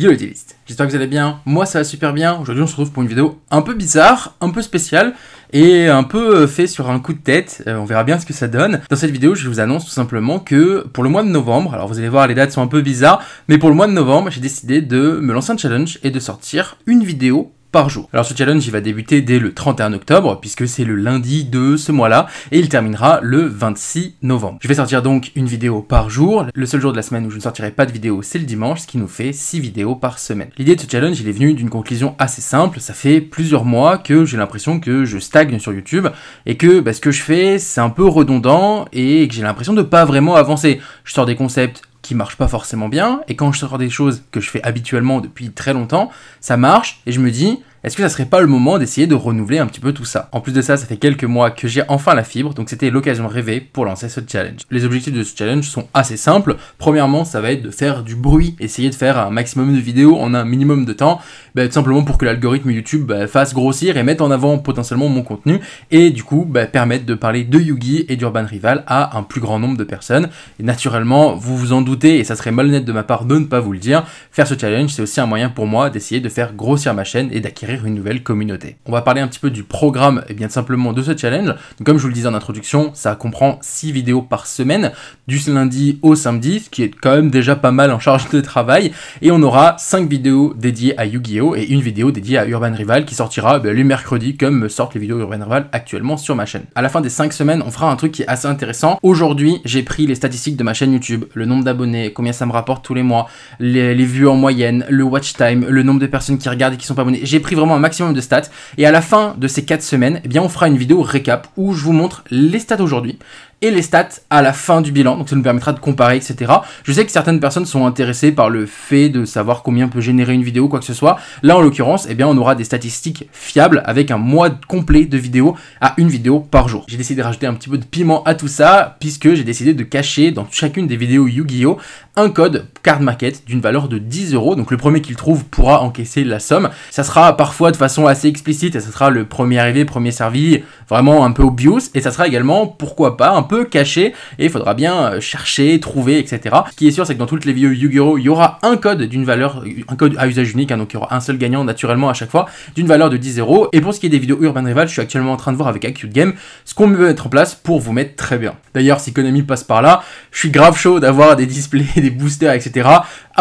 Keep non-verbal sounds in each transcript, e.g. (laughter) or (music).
Yo les j'espère que vous allez bien, moi ça va super bien, aujourd'hui on se retrouve pour une vidéo un peu bizarre, un peu spéciale et un peu euh, fait sur un coup de tête, euh, on verra bien ce que ça donne. Dans cette vidéo je vous annonce tout simplement que pour le mois de novembre, alors vous allez voir les dates sont un peu bizarres, mais pour le mois de novembre j'ai décidé de me lancer un challenge et de sortir une vidéo par jour. Alors ce challenge il va débuter dès le 31 octobre puisque c'est le lundi de ce mois-là et il terminera le 26 novembre. Je vais sortir donc une vidéo par jour. Le seul jour de la semaine où je ne sortirai pas de vidéo c'est le dimanche ce qui nous fait 6 vidéos par semaine. L'idée de ce challenge il est venu d'une conclusion assez simple. Ça fait plusieurs mois que j'ai l'impression que je stagne sur YouTube et que bah, ce que je fais c'est un peu redondant et que j'ai l'impression de pas vraiment avancer. Je sors des concepts qui marche pas forcément bien, et quand je sors des choses que je fais habituellement depuis très longtemps, ça marche, et je me dis, est-ce que ça serait pas le moment d'essayer de renouveler un petit peu tout ça En plus de ça, ça fait quelques mois que j'ai enfin la fibre, donc c'était l'occasion rêvée pour lancer ce challenge. Les objectifs de ce challenge sont assez simples. Premièrement, ça va être de faire du bruit, essayer de faire un maximum de vidéos en un minimum de temps, bah, tout simplement pour que l'algorithme YouTube bah, fasse grossir et mette en avant potentiellement mon contenu, et du coup bah, permettre de parler de Yugi et d'Urban Rival à un plus grand nombre de personnes. Et naturellement, vous vous en doutez, et ça serait malhonnête de ma part de ne pas vous le dire, faire ce challenge, c'est aussi un moyen pour moi d'essayer de faire grossir ma chaîne et d'acquérir une nouvelle communauté. On va parler un petit peu du programme et eh bien simplement de ce challenge. comme je vous le disais en introduction, ça comprend 6 vidéos par semaine, du lundi au samedi, ce qui est quand même déjà pas mal en charge de travail. Et on aura 5 vidéos dédiées à Yu-Gi-Oh! et une vidéo dédiée à Urban Rival qui sortira eh le mercredi comme sortent les vidéos Urban Rival actuellement sur ma chaîne. À la fin des 5 semaines, on fera un truc qui est assez intéressant. Aujourd'hui, j'ai pris les statistiques de ma chaîne YouTube, le nombre d'abonnés, combien ça me rapporte tous les mois, les, vues en moyenne, le watch time, le nombre de personnes qui regardent et qui sont pas abonnées. J'ai pris un maximum de stats. Et à la fin de ces quatre semaines, eh bien, on fera une vidéo récap où je vous montre les stats aujourd'hui, et les stats à la fin du bilan. Donc ça nous permettra de comparer, etc. Je sais que certaines personnes sont intéressées par le fait de savoir combien peut générer une vidéo, quoi que ce soit. Là, en l'occurrence, eh bien, on aura des statistiques fiables avec un mois complet de vidéos à une vidéo par jour. J'ai décidé de rajouter un petit peu de piment à tout ça, puisque j'ai décidé de cacher dans chacune des vidéos Yu-Gi-Oh! un code card market d'une valeur de 10 euros. Donc le premier qu'il trouve pourra encaisser la somme. Ça sera parfois de façon assez explicite et ça sera le premier arrivé, premier servi, vraiment un peu obvious. Et ça sera également, pourquoi pas, un caché et il faudra bien euh, chercher, trouver, etc. Ce qui est sûr, c'est que dans toutes les vidéos Yu-Gi-Oh, il y aura un code d'une valeur, un code à usage unique, hein, donc il y aura un seul gagnant naturellement à chaque fois, d'une valeur de 10 euros. Et pour ce qui est des vidéos Urban Rival, je suis actuellement en train de voir avec Acute Game ce qu'on veut mettre en place pour vous mettre très bien. D'ailleurs, si Konami passe par là, je suis grave chaud d'avoir des displays, (laughs) des boosters, etc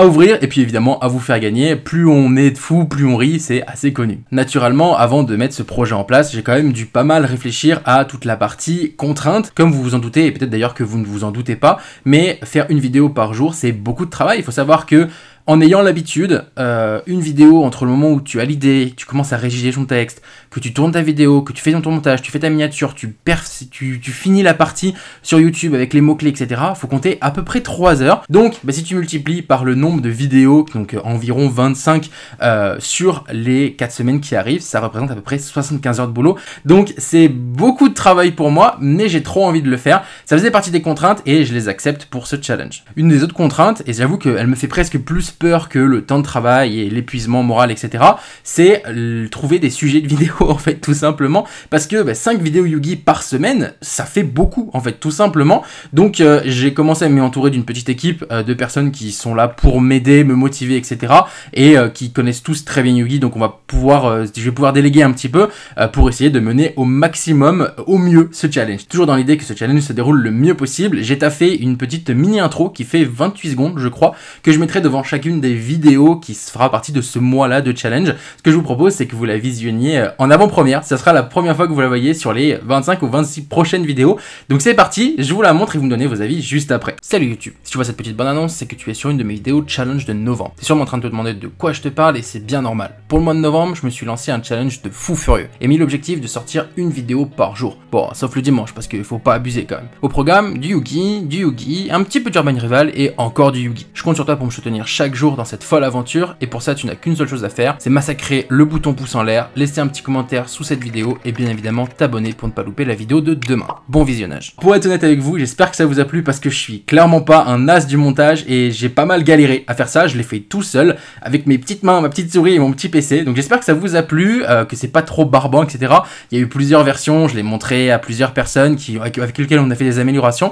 à ouvrir et puis évidemment à vous faire gagner. Plus on est fou, plus on rit, c'est assez connu. Naturellement, avant de mettre ce projet en place, j'ai quand même dû pas mal réfléchir à toute la partie contrainte, comme vous vous en doutez, et peut-être d'ailleurs que vous ne vous en doutez pas, mais faire une vidéo par jour, c'est beaucoup de travail. Il faut savoir que en ayant l'habitude, euh, une vidéo entre le moment où tu as l'idée, tu commences à rédiger ton texte, que tu tournes ta vidéo, que tu fais ton montage, tu fais ta miniature, tu, tu, tu finis la partie sur YouTube avec les mots-clés, etc. Faut compter à peu près 3 heures. Donc, bah, si tu multiplies par le nombre de vidéos, donc euh, environ 25 euh, sur les 4 semaines qui arrivent, ça représente à peu près 75 heures de boulot. Donc, c'est beaucoup de travail pour moi, mais j'ai trop envie de le faire. Ça faisait partie des contraintes et je les accepte pour ce challenge. Une des autres contraintes, et j'avoue qu'elle me fait presque plus peur que le temps de travail et l'épuisement moral, etc. C'est euh, trouver des sujets de vidéo, (laughs) en fait, tout simplement. Parce que 5 bah, vidéos Yugi par semaine, ça fait beaucoup, en fait, tout simplement. Donc, euh, j'ai commencé à entourer d'une petite équipe euh, de personnes qui sont là pour m'aider, me motiver, etc. Et qui connaissent tous très bien Yugi. Donc, on va pouvoir, je vais pouvoir déléguer un petit peu pour essayer de mener au maximum, au mieux, ce challenge. Toujours dans l'idée que ce challenge se déroule le mieux possible, j'ai taffé une petite mini intro qui fait 28 secondes, je crois, que je mettrai devant chacune des vidéos qui fera partie de ce mois-là de challenge. Ce que je vous propose, c'est que vous la visionniez euh, en avant-première. Ça sera la première fois que vous la voyez sur les 25 ou 26 prochaines vidéos. Donc c'est parti, je vous la montre et vous me donnez vos avis juste après. Salut YouTube, si tu vois cette petite bonne annonce, c'est que tu es sur une de mes vidéos challenge de novembre. T'es sûrement en train de te demander de quoi je te parle et c'est bien normal. Pour le mois de novembre, je me suis lancé un challenge de fou furieux et mis l'objectif de sortir une vidéo par jour. Bon, sauf le dimanche parce qu'il faut pas abuser quand même. Au programme, du Yugi, du Yugi, un petit peu d'Urban Rival et encore du Yugi. Je compte sur toi pour me soutenir chaque jour dans cette folle aventure et pour ça tu n'as qu'une seule chose à faire, c'est massacrer le bouton pouce en l'air, laisser un petit commentaire sous cette vidéo et bien évidemment t'abonner pour ne pas louper la vidéo de demain. Bon visionnage. Pour être honnête avec vous, j'espère que ça vous a plu parce que je suis clairement pas un as du montage et j'ai pas mal galéré à faire ça, je l'ai fait tout seul avec mes petites mains, ma petite souris et mon petit PC. Donc j'espère que ça vous a plu, euh, que c'est pas trop barbant, etc. Il y a eu plusieurs versions, je l'ai montré à plusieurs personnes qui, avec lesquelles on a fait des améliorations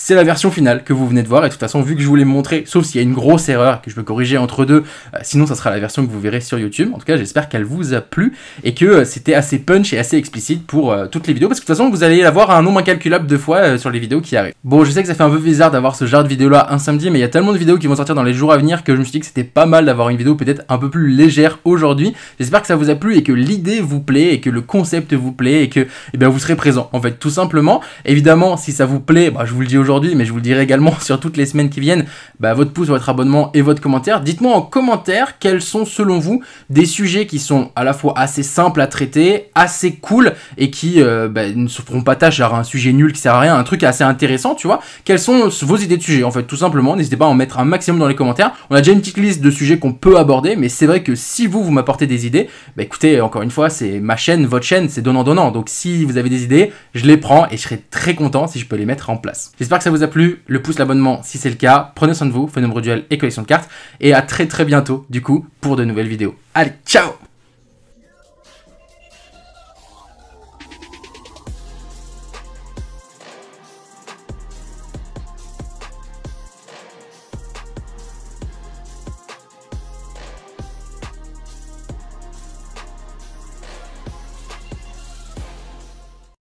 c'est la version finale que vous venez de voir. Et de toute façon, vu que je vous l'ai montré, sauf s'il y a une grosse erreur que je peux corriger entre deux, euh, sinon ça sera la version que vous verrez sur YouTube. En tout cas, j'espère qu'elle vous a plu et que euh, c'était assez punch et assez explicite pour euh, toutes les vidéos. Parce que de toute façon, vous allez la voir un nombre incalculable de fois sur les vidéos qui arrivent. Bon, je sais que ça fait un peu bizarre d'avoir ce genre de vidéo là un samedi, mais il y a tellement de vidéos qui vont sortir dans les jours à venir que je me suis dit que c'était pas mal d'avoir une vidéo peut-être un peu plus légère aujourd'hui. J'espère que ça vous a plu et que l'idée vous plaît et que le concept vous plaît et que eh bien, vous serez présent en fait tout simplement. Évidemment, si ça vous plaît, bah, je vous le dis aujourd'hui, mais je vous le dirai également (laughs) sur toutes les semaines qui viennent, bah, votre pouce, votre abonnement et votre commentaire. Dites-moi en commentaire quels sont selon vous des sujets qui sont à la fois assez simples à traiter, assez cool et qui euh, bah, ne se feront pas tâche, à un sujet nul qui sert à rien, un truc assez intéressant, tu vois. Quelles sont vos idées de sujets en fait, tout simplement. N'hésitez pas à en mettre un maximum dans les commentaires. On a déjà une petite liste de sujets qu'on peut aborder, mais c'est vrai que si vous, vous m'apportez des idées, bah écoutez, encore une fois, c'est ma chaîne, votre chaîne, c'est donnant-donnant. Donc si vous avez des idées, je les prends et je serai très content si je peux les mettre en place. J'espère que ça vous a plu. Le pouce, l'abonnement si c'est le cas. Prenez soin de vous, phénomène duel et collection de cartes. Et à très très bientôt, du coup, pour de nouvelles vidéos. Allez, ciao